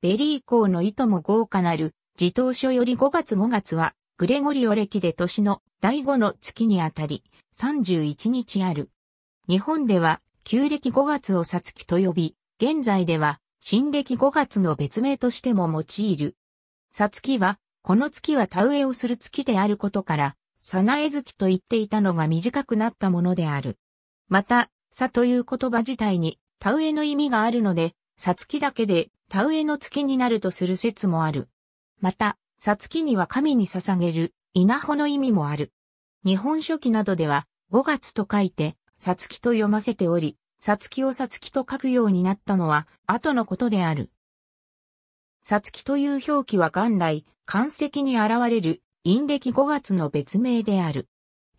ベリー校の意図も豪華なる、自当書より5月5月は、グレゴリオ歴で年の第5の月にあたり、31日ある。日本では、旧暦5月をさつきと呼び、現在では、新暦5月の別名としても用いる。さつきは、この月は田植えをする月であることから、さなえ月と言っていたのが短くなったものである。また、さという言葉自体に田植えの意味があるので、さつきだけで田植えの月になるとする説もある。また、さつきには神に捧げる稲穂の意味もある。日本書紀などでは5月と書いて、さつきと読ませており、さつきをさつきと書くようになったのは後のことである。さつきという表記は元来、漢石に現れる陰暦5月の別名である。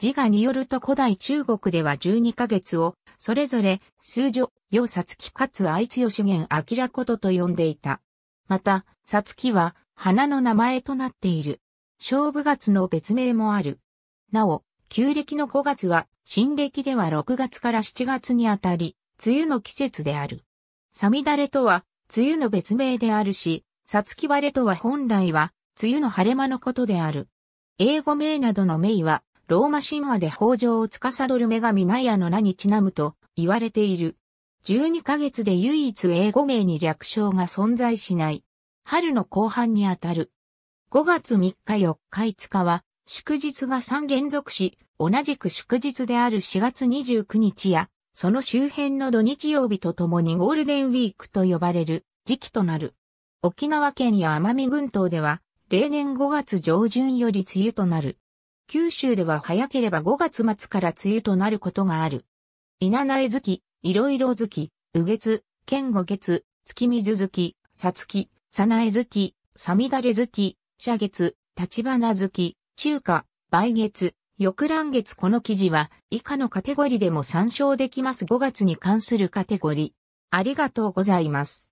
自我によると古代中国では12ヶ月を、それぞれ、数女、要さつきかつ愛強資源明らことと呼んでいた。また、さつきは、花の名前となっている。勝負月の別名もある。なお、旧暦の5月は、新暦では6月から7月にあたり、梅雨の季節である。さみだれとは、梅雨の別名であるし、さつき割れとは本来は、梅雨の晴れ間のことである。英語名などの名は、ローマ神話で北条を司る女神マヤの名にちなむと言われている。12ヶ月で唯一英語名に略称が存在しない。春の後半にあたる。5月3日4日5日は祝日が3連続し、同じく祝日である4月29日や、その周辺の土日曜日とともにゴールデンウィークと呼ばれる時期となる。沖縄県や奄美群島では、例年5月上旬より梅雨となる。九州では早ければ5月末から梅雨となることがある。稲苗月、いろいろ月、う月、剣五月、月水月、さつき、さなえ月、さみだれ月、し月、立花月、中華、梅月、翌乱月この記事は以下のカテゴリでも参照できます5月に関するカテゴリ。ありがとうございます。